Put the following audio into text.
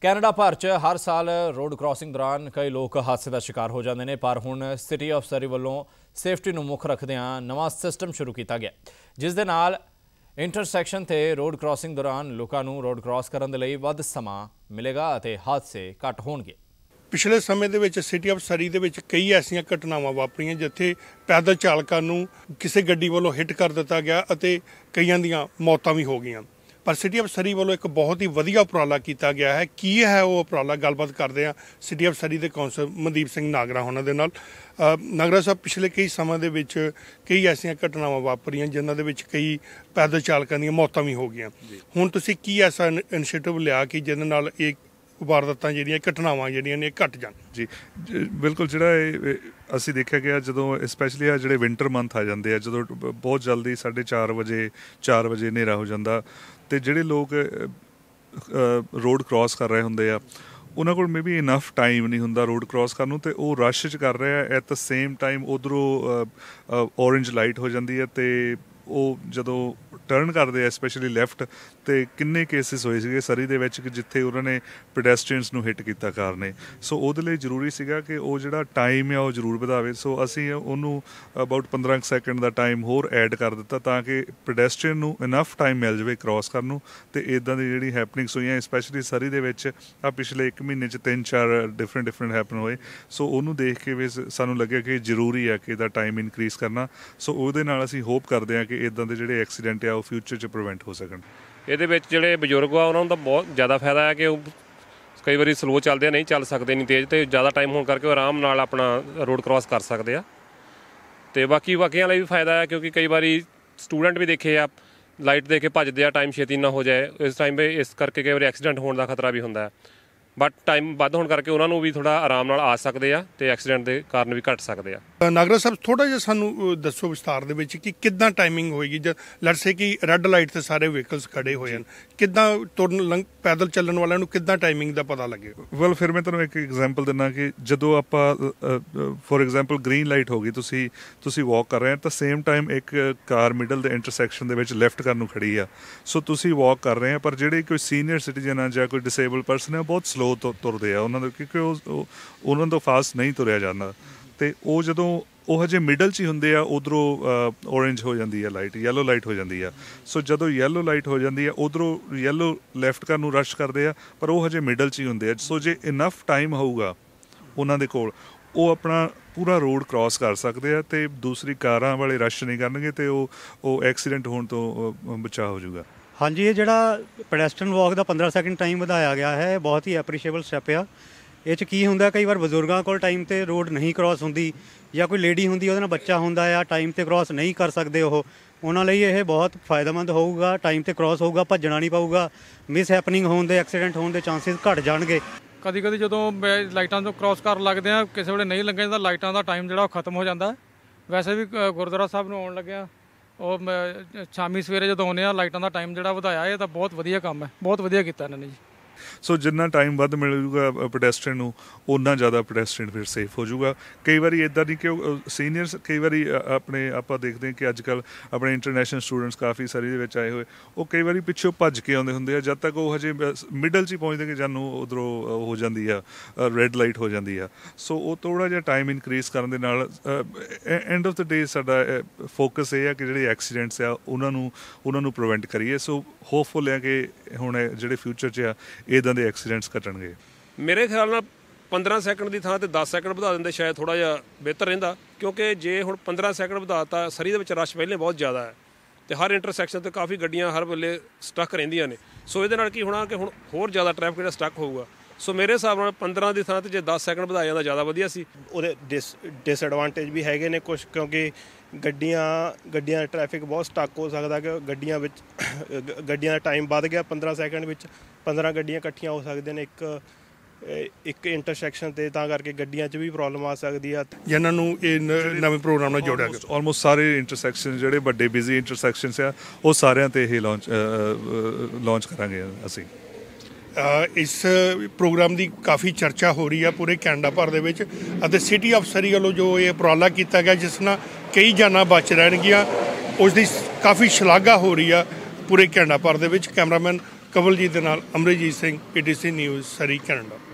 Canada ਭਰ 'ਚ ਹਰ ਸਾਲ ਰੋਡ ਕ੍ਰਾਸਿੰਗ ਦੌਰਾਨ ਕਈ ਲੋਕ ਹਾਦਸੇ ਦਾ ਸ਼ਿਕਾਰ ਹੋ ਜਾਂਦੇ ਨੇ ਪਰ ਹੁਣ ਸਿਟੀ ਆਫ ਸਰੀ ਵੱਲੋਂ ਸੇਫਟੀ ਨੂੰ ਮੁੱਖ ਰੱਖਦਿਆਂ ਨਵਾਂ ਸਿਸਟਮ ਸ਼ੁਰੂ ਕੀਤਾ ਗਿਆ ਜਿਸ ਦੇ ਨਾਲ ਇੰਟਰਸੈਕਸ਼ਨ ਤੇ ਰੋਡ ਕ੍ਰਾਸਿੰਗ ਦੌਰਾਨ ਲੋਕਾਂ ਨੂੰ ਰੋਡ ਕ੍ਰਾਸ ਕਰਨ ਦੇ ਲਈ ਵੱਧ ਸਮਾਂ ਮਿਲੇਗਾ ਅਤੇ ਹਾਦਸੇ ਘੱਟ ਹੋਣਗੇ ਪਿਛਲੇ ਸਮੇਂ ਦੇ ਵਿੱਚ ਸਿਟੀ ਆਫ ਸਰੀ ਦੇ ਵਿੱਚ ਕਈ ਐਸੀਆਂ ਘਟਨਾਵਾਂ ਵਾਪਰੀਆਂ ਜਿੱਥੇ ਪੈਦਲ ਚਾਲਕਾਂ ਨੂੰ ਕਿਸੇ ਗੱਡੀ ਵੱਲੋਂ ਹਿੱਟ ਕਰ ਦਿੱਤਾ ਗਿਆ ਅਤੇ ਕਈਆਂ ਦੀਆਂ ਮੌਤਾਂ ਵੀ ਹੋ ਗਈਆਂ ਪਰ ਸਿਟੀ ਆਫ ਸਰੀ ਵੱਲੋਂ ਇੱਕ ਬਹੁਤ ਹੀ ਵਧੀਆ ਉਪਰਾਲਾ ਕੀਤਾ ਗਿਆ ਹੈ ਕੀ ਹੈ ਉਹ ਉਪਰਾਲਾ ਗੱਲਬਾਤ ਕਰਦੇ ਆ ਸਿਟੀ ਆਫ ਸਰੀ ਦੇ ਕੌਂਸਲ ਮਨਦੀਪ ਸਿੰਘ ਨਾਗਰਾ ਉਹਨਾਂ ਦੇ ਨਾਲ ਨਾਗਰਾ ਸਾਹਿਬ ਪਿਛਲੇ ਕਈ ਸਮਾਂ ਦੇ ਵਿੱਚ ਕਈ ਐਸੀਆਂ ਘਟਨਾਵਾਂ ਵਾਪਰੀਆਂ ਜਿਨ੍ਹਾਂ ਦੇ ਵਿੱਚ ਕਈ ਪੈਦਲ ਚਾਲਕਾਂ ਦੀਆਂ ਮੌਤਾਂ ਵੀ ਹੋ ਗਈਆਂ ਹੁਣ ਤੁਸੀਂ ਕੀ ਐਸਾ ਇਨੀਸ਼ੀਏਟਿਵ ਲਿਆ ਕਿ ਜਿਹਦੇ ਨਾਲ ਇਹ ਵਾਰਦਾਤਾਂ ਜਿਹੜੀਆਂ ਘਟਨਾਵਾਂ ਜਿਹੜੀਆਂ ਨੇ ਘਟ ਜਾਣ ਜੀ ਬਿਲਕੁਲ ਜਿਹੜਾ ਇਹ ਅਸੀਂ ਦੇਖਿਆ ਗਿਆ ਜਦੋਂ ਸਪੈਸ਼ਲੀ ਆ ਜਿਹੜੇ ਵਿంటర్ ਮੰਥ ਆ ਜਾਂਦੇ ਆ ਜਦੋਂ ਬਹੁਤ ਜਲਦੀ 4:30 ਵਜੇ 4 ਵਜੇ ਹਨੇਰਾ ਹੋ ਜਾਂਦਾ ਤੇ ਜਿਹੜੇ ਲੋਕ ਰੋਡ ਕ੍ਰਾਸ ਕਰ ਰਹੇ ਹੁੰਦੇ ਆ ਉਹਨਾਂ ਕੋਲ ਮੇਬੀ ਇਨਫ ਟਾਈਮ ਨਹੀਂ ਹੁੰਦਾ ਰੋਡ ਕ੍ਰਾਸ ਕਰਨ ਨੂੰ ਤੇ ਉਹ ਰਸ਼ ਚ ਕਰ ਰਿਹਾ ਐਟ ਦ ਸੇਮ ਟਾਈਮ ਉਧਰੋਂ ਔਰੇਂਜ ਲਾਈਟ ਹੋ ਜਾਂਦੀ ਹੈ ਤੇ ਉਹ ਜਦੋਂ ਟਰਨ ਕਰਦੇ ਆ ਸਪੈਸ਼ਲੀ ਲੈਫਟ ਤੇ ਕਿੰਨੇ ਕੇਸਿਸ ਹੋਏ ਸੀਗੇ ਸਰੀ ਦੇ ਵਿੱਚ ਕਿ ਜਿੱਥੇ ਉਹਨਾਂ ਨੇ ਪੈਡੈਸਟ੍ਰੀਅਨਸ ਨੂੰ ਹਿੱਟ ਕੀਤਾ ਕਰਨੇ ਸੋ ਉਹਦੇ ਲਈ ਜ਼ਰੂਰੀ ਸੀਗਾ ਕਿ ਉਹ ਜਿਹੜਾ ਟਾਈਮ ਹੈ ਉਹ ਜ਼ਰੂਰ ਵਧਾਵੇ ਸੋ ਅਸੀਂ ਉਹਨੂੰ ਅਬਾਊਟ 15 ਸੈਕਿੰਡ ਦਾ ਟਾਈਮ ਹੋਰ ਐਡ ਕਰ ਦਿੱਤਾ ਤਾਂ ਕਿ ਪੈਡੈਸਟ੍ਰੀਅਨ ਨੂੰ ਇਨਫ ਟਾਈਮ ਮਿਲ ਜਾਵੇ ਕ੍ਰਾਸ ਕਰਨ ਨੂੰ ਤੇ ਇਦਾਂ ਦੀ ਜਿਹੜੀ ਹੈਪਨਿੰਗਸ ਹੋਈਆਂ ਸਪੈਸ਼ਲੀ ਸਰੀ ਦੇ ਵਿੱਚ ਆ ਪਿਛਲੇ 1 ਮਹੀਨੇ ਚ 3-4 ਡਿਫਰੈਂਟ ਡਿਫਰੈਂਟ ਹੈਪਨ ਹੋਏ ਸੋ ਉਹਨੂੰ ਦੇਖ ਕੇ ਵੀ ਸਾਨੂੰ ਲੱਗਿਆ ਕਿ ਜ਼ਰੂਰੀ ਹੈ ਕਿ ਇਹਦਾ ਟਾਈਮ ਇਨਕਰੀਸ ਕਰਨਾ ਸੋ ਉਹਦੇ ਨਾਲ ਅਸੀਂ ਹੋਪ ਕਰਦੇ ਹਾਂ ਕਿ ਇਦਾਂ ਦੇ ਜਿਹੜੇ ਐਕਸੀਡੈਂਟ ਆ ਉਹ ਫਿਊਚਰ 'ਚ ਪ੍ਰੀਵੈਂਟ ਹੋ ਸਕਣ ਇਹਦੇ ਵਿੱਚ ਜਿਹੜੇ ਬਜ਼ੁਰਗ ਆ ਉਹਨਾਂ ਨੂੰ ਤਾਂ ਬਹੁਤ ਜ਼ਿਆਦਾ ਫਾਇਦਾ ਹੈ ਕਿ ਉਹ ਕਈ ਵਾਰੀ ਸਲੋ ਚੱਲਦੇ ਨਹੀਂ ਚੱਲ ਸਕਦੇ ਨਹੀਂ ਤੇਜ਼ ਤੇ ਜ਼ਿਆਦਾ ਟਾਈਮ ਹੋਣ ਕਰਕੇ ਉਹ ਆਰਾਮ ਨਾਲ ਆਪਣਾ ਰੋਡ ਕ੍ਰਾਸ ਕਰ ਸਕਦੇ ਆ ਤੇ ਬਾਕੀ ਬਾਕੀਆਂ ਲਈ ਵੀ ਫਾਇਦਾ ਹੈ ਕਿਉਂਕਿ ਕਈ ਵਾਰੀ ਸਟੂਡੈਂਟ ਵੀ ਦੇਖੇ ਆ ਲਾਈਟ ਦੇ ਕੇ ਭੱਜਦੇ ਆ ਟਾਈਮ ਛੇਤੀ ਨਾ ਹੋ ਜਾਏ ਇਸ ਟਾਈਮ 'ਤੇ ਇਸ ਕਰਕੇ ਕਈ ਵਾਰੀ ਐਕਸੀਡੈਂਟ ਹੋਣ ਦਾ ਖਤਰਾ ਵੀ ਹੁੰਦਾ ਹੈ ਬਟ ਟਾਈਮ ਵੱਧ ਹੋਣ ਕਰਕੇ ਉਹਨਾਂ ਨੂੰ ਵੀ ਥੋੜਾ ਆਰਾਮ ਨਾਲ ਆ ਸਕਦੇ ਆ ਤੇ ਐਕਸੀਡੈਂਟ ਦੇ ਕਾਰਨ ਵੀ ਘਟ ਸਕਦੇ ਆ ਨਾਗਰਾ ਸਾਹਿਬ ਥੋੜਾ ਜਿਹਾ ਸਾਨੂੰ ਦੱਸੋ ਵਿਸਤਾਰ ਦੇ ਵਿੱਚ ਕਿ ਕਿੱਦਾਂ ਟਾਈਮਿੰਗ ਹੋਏਗੀ ਜਦ ਲੈਟਸ ਸੇ ਕਿ ਰੈੱਡ ਲਾਈਟ ਤੇ ਸਾਰੇ ਵਹੀਕਲਸ ਖੜੇ ਹੋਏ ਹਨ ਕਿੱਦਾਂ ਤੁਰਨ ਪੈਦਲ ਚੱਲਣ ਵਾਲਿਆਂ ਨੂੰ ਕਿੱਦਾਂ ਟਾਈਮਿੰਗ ਦਾ ਪਤਾ ਲੱਗੇ ਵੈਲ ਫਿਰ ਮੈਂ ਤੁਹਾਨੂੰ ਇੱਕ ਐਗਜ਼ਾਮਪਲ ਦਿੰਨਾ ਕਿ ਜਦੋਂ ਆਪਾਂ ਫੋਰ ਐਗਜ਼ਾਮਪਲ ਗ੍ਰੀਨ ਲਾਈਟ ਹੋ ਗਈ ਤੁਸੀਂ ਤੁਸੀਂ ਵਾਕ ਕਰ ਰਹੇ ਹੋ ਤਾਂ ਸੇਮ ਟਾਈਮ ਇੱਕ ਕਾਰ ਮਿਡਲ ਦੇ ਇੰਟਰਸੈਕਸ਼ਨ ਦੇ ਵਿੱਚ ਲੈਫਟ ਕਰਨ ਨੂੰ ਖੜੀ ਆ ਸੋ ਤੁਸੀਂ ਵਾਕ ਕਰ ਰਹੇ ਹੋ ਪਰ ਜਿਹੜੇ ਕੋਈ ਸੀਨੀਅਰ ਸਿਟੀਜ਼ਨ ਆ ਜਾਂ ਕੋਈ ਡਿਸੇਬਲ ਪਰਸਨ ਆ ਬਹੁਤ ਸਲੋ ਤੁਰਦੇ ਆ ਉਹਨਾਂ ਦੇ ਕਿਉਂਕਿ ਉਹ ਉਹਨਾਂ ਤੋਂ ਫਾਸਟ ਨਹੀਂ ਤੁਰਿਆ ਜਾਂਦਾ ਤੇ ਉਹ ਜਦੋਂ ਉਹ ਹਜੇ ਮਿਡਲ 'ਚ ਹੀ ਹੁੰਦੇ ਆ ਉਧਰੋਂ ਔਰੇਂਜ ਹੋ ਜਾਂਦੀ ਆ ਲਾਈਟ yellow ਲਾਈਟ ਹੋ ਜਾਂਦੀ ਆ ਸੋ ਜਦੋਂ yellow ਲਾਈਟ ਹੋ ਜਾਂਦੀ ਆ ਉਧਰੋਂ yellow ਲੈਫਟ ਕਰ ਨੂੰ ਰਸ਼ ਕਰਦੇ ਆ ਪਰ ਉਹ ਹਜੇ ਮਿਡਲ 'ਚ ਹੀ ਹੁੰਦੇ ਆ ਸੋ ਜੇ ਇਨਫ ਟਾਈਮ ਹੋਊਗਾ ਉਹਨਾਂ ਦੇ ਕੋਲ ਉਹ ਆਪਣਾ ਪੂਰਾ ਰੋਡ ਕ੍ਰਾਸ ਕਰ ਸਕਦੇ ਆ ਤੇ ਦੂਸਰੀ ਕਾਰਾਂ ਵਾਲੇ ਰਸ਼ ਨਹੀਂ ਕਰਨਗੇ ਤੇ ਉਹ ਉਹ ਐਕਸੀਡੈਂਟ ਹੋਣ ਤੋਂ ਬਚਾ ਹੋ ਜਾਊਗਾ ਹਾਂਜੀ ਇਹ ਜਿਹੜਾ ਪੈਡੈਸਟਰਨ ਵਾਕ ਦਾ 15 ਸੈਕਿੰਡ ਟਾਈਮ ਵਧਾਇਆ ਗਿਆ ਹੈ ਬਹੁਤ ਹੀ ਐਪਰੀਸ਼ੀਏਬਲ ਸਟੈਪ ਆ ਇਹ ਚ ਕੀ ਹੁੰਦਾ ਕਈ ਵਾਰ ਬਜ਼ੁਰਗਾਂ ਕੋਲ ਟਾਈਮ ਤੇ ਰੋਡ ਨਹੀਂ ਕ੍ਰਾਸ ਹੁੰਦੀ ਜਾਂ ਕੋਈ ਲੇਡੀ ਹੁੰਦੀ ਉਹਦੇ ਨਾਲ ਬੱਚਾ ਹੁੰਦਾ ਆ ਟਾਈਮ ਤੇ ਕ੍ਰਾਸ ਨਹੀਂ ਕਰ ਸਕਦੇ ਉਹ ਉਹਨਾਂ ਲਈ ਇਹ ਬਹੁਤ ਫਾਇਦੇਮੰਦ ਹੋਊਗਾ ਟਾਈਮ ਤੇ ਕ੍ਰਾਸ ਹੋਊਗਾ ਭੱਜਣਾ ਨਹੀਂ ਪਊਗਾ ਮਿਸ ਹੈਪਨਿੰਗ ਹੋਣ ਦੇ ਐਕਸੀਡੈਂਟ ਹੋਣ ਦੇ ਚਾਂਸਸ ਘਟ ਜਾਣਗੇ ਕਦੀ ਕਦੀ ਜਦੋਂ ਲਾਈਟਾਂ ਤੋਂ ਕ੍ਰਾਸ ਕਰਨ ਲੱਗਦੇ ਆ ਕਿਸੇ ਵੇਲੇ ਨਹੀਂ ਲੱਗਿਆ ਜਾਂਦਾ ਲਾਈਟਾਂ ਦਾ ਟਾਈਮ ਜਿਹੜਾ ਉਹ ਖਤਮ ਹੋ ਜਾਂਦਾ ਵੈਸੇ ਵੀ ਗੁਰਦੁਆਰਾ ਸਾਹਿਬ ਨੂੰ ਆਉਣ ਲੱਗਿਆ ਉਹ ਸ਼ਾਮੀ ਸਵੇਰੇ ਜਦੋਂ ਆਉਂਦੇ ਆ ਲਾਈਟਾਂ ਦਾ ਟਾਈਮ ਜਿਹੜਾ ਵਧਾਇਆ ਇਹ ਤਾਂ ਬਹੁਤ ਵਧੀਆ ਕੰਮ ਹੈ ਬਹੁਤ ਵਧੀਆ ਕੀਤਾ ਇਹਨਾਂ ਨੇ ਜੀ ਸੋ ਜਿੰਨਾ ਟਾਈਮ ਵੱਧ ਮਿਲੂਗਾ ਪ੍ਰੋਟੈਸਟੈਂਟ ਨੂੰ ਉਹਨਾਂ ਜ਼ਿਆਦਾ ਪ੍ਰੋਟੈਸਟੈਂਟ ਫਿਰ ਸੇਫ ਹੋ ਜਾਊਗਾ ਕਈ ਵਾਰੀ ਇਦਾਂ ਨਹੀਂ ਕਿ ਸੀਨੀਅਰਸ ਕਈ ਵਾਰੀ ਆਪਣੇ ਆਪਾਂ ਦੇਖਦੇ ਹਾਂ ਕਿ ਅੱਜ ਕੱਲ ਆਪਣੇ ਇੰਟਰਨੈਸ਼ਨਲ ਸਟੂਡੈਂਟਸ ਕਾਫੀ ਸਾਰੇ ਦੇ ਵਿੱਚ ਆਏ ਹੋਏ ਉਹ ਕਈ ਵਾਰੀ ਪਿੱਛੋਂ ਭੱਜ ਕੇ ਆਉਂਦੇ ਹੁੰਦੇ ਆ ਜਦ ਤੱਕ ਉਹ ਹਜੇ ਮਿਡਲ 'ਚ ਹੀ ਪਹੁੰਚਦੇ ਕਿ ਜਾਨੂੰ ਉਧਰੋਂ ਹੋ ਜਾਂਦੀ ਆ ਰੈੱਡ ਲਾਈਟ ਹੋ ਜਾਂਦੀ ਆ ਸੋ ਉਹ ਥੋੜਾ ਜਿਹਾ ਟਾਈਮ ਇਨਕਰੀਸ ਕਰਨ ਦੇ ਨਾਲ ਐਂਡ ਆਫ ਦਾ ਡੇ ਸਾਡਾ ਫੋਕਸ ਇਹ ਆ ਕਿ ਜਿਹੜੇ ਐਕਸੀਡੈਂਟਸ ਆ ਉਹਨਾਂ ਨੂੰ ਉਹਨਾਂ ਨੂੰ ਪ੍ਰੀਵੈਂਟ ਕਰੀਏ ਸੋ ਹੋਪਫੁਲ ਹੈ ਕਿ ਹੁਣ ਜਿਹੜੇ ਫਿਊਚਰ 'ਚ ਆ ਇਦਾਂ ਦੇ ਐਕਸੀਡੈਂਟਸ ਘਟਣਗੇ ਮੇਰੇ ਖਿਆਲ ਨਾਲ 15 ਸੈਕਿੰਡ ਦੀ ਥਾਂ ਤੇ 10 ਸੈਕਿੰਡ ਵਧਾ ਦਿੰਦੇ ਸ਼ਾਇਦ ਥੋੜਾ ਜਿਹਾ ਬਿਹਤਰ ਰਹਿੰਦਾ ਕਿਉਂਕਿ ਜੇ ਹੁਣ 15 ਸੈਕਿੰਡ ਵਧਾਤਾ ਸਰੀ ਦੇ ਵਿੱਚ ਰਸ਼ ਪਹਿਲੇ ਬਹੁਤ ਜ਼ਿਆਦਾ ਹੈ ਤੇ ਹਰ ਇੰਟਰਸੈਕਸ਼ਨ ਤੇ ਕਾਫੀ ਗੱਡੀਆਂ ਹਰ ਵੇਲੇ ਸਟਕ ਰਹਿੰਦੀਆਂ ਨੇ ਸੋ ਇਹਦੇ ਨਾਲ ਕੀ ਹੋਣਾ ਕਿ ਹੁਣ ਹੋਰ ਜ਼ਿਆਦਾ ਟ੍ਰੈਫਿਕ ਜਿਹੜਾ ਸਟਕ ਹੋਊਗਾ ਸੋ ਮੇਰੇ ਹਿਸਾਬ ਨਾਲ 15 ਦੀ ਥਾਂ ਤੇ ਜੇ 10 ਸੈਕਿੰਡ ਵਧਾਇਆ ਜਾਂਦਾ ਜ਼ਿਆਦਾ ਵਧੀਆ ਸੀ ਉਹਦੇ ਡਿਸਐਡਵਾਂਟੇਜ ਵੀ ਹੈਗੇ ਨੇ ਕੁਝ ਕਿਉਂਕਿ ਗੱਡੀਆਂ ਗੱਡੀਆਂ ਦਾ ਟ੍ਰੈਫਿਕ ਬਹੁਤ ਸਟਕ ਹੋ ਸਕਦਾ ਕਿ ਗੱਡੀਆਂ ਵਿੱਚ ਗੱਡੀਆਂ ਦਾ ਟਾਈਮ ਵੱਧ ਗਿਆ 15 ਸੈਕਿੰਡ ਵਿੱਚ 15 ਗੱਡੀਆਂ ਇਕੱਠੀਆਂ ਹੋ ਸਕਦੇ ਨੇ ਇੱਕ ਇੱਕ ਇੰਟਰਸੈਕਸ਼ਨ ਤੇ ਤਾਂ ਕਰਕੇ ਗੱਡੀਆਂ 'ਚ ਵੀ ਪ੍ਰੋਬਲਮ ਆ ਸਕਦੀ ਆ ਜਿਨ੍ਹਾਂ ਨੂੰ ਇਹ ਨਵੇਂ ਪ੍ਰੋਗਰਾਮ ਨਾਲ ਜੋੜਿਆ ਗਿਆ ਆਲਮੋਸਟ ਸਾਰੇ ਇੰਟਰਸੈਕਸ਼ਨ ਜਿਹੜੇ ਵੱਡੇ ਬਿਜ਼ੀ ਇੰਟਰਸੈਕਸ਼ਨਸ ਆ ਉਹ ਸਾਰਿਆਂ ਤੇ ਇਹ ਲਾਂਚ ਲਾਂਚ ਕਰਾਂਗੇ ਅਸੀਂ ਇਸ ਪ੍ਰੋਗਰਾਮ ਦੀ ਕਾਫੀ ਚਰਚਾ ਹੋ ਰਹੀ ਹੈ ਪੂਰੇ ਕੈਨੇਡਾ ਭਰ ਦੇ ਵਿੱਚ ਅਤੇ ਸਿਟੀ ਅਫਸਰੀ ਵੱਲੋਂ ਜੋ ਇਹ ਪ੍ਰੋਲਾ ਕੀਤਾ ਗਿਆ ਜਿਸ ਨਾਲ ਕਈ ਜਾਨਾਂ ਬਚ ਰਹਿਣਗੀਆਂ ਉਸ ਦੀ ਕਾਫੀ ਸ਼ਲਾਘਾ ਹੋ ਰਹੀ ਆ ਪੂਰੇ ਕੈਨੇਡਾ ਭਰ ਦੇ ਵਿੱਚ ਕੈਮਰਾਮੈਨ ਕਵਲਜੀਤ ਦੇ ਨਾਲ Amarjit Singh PTC news Surrey Canada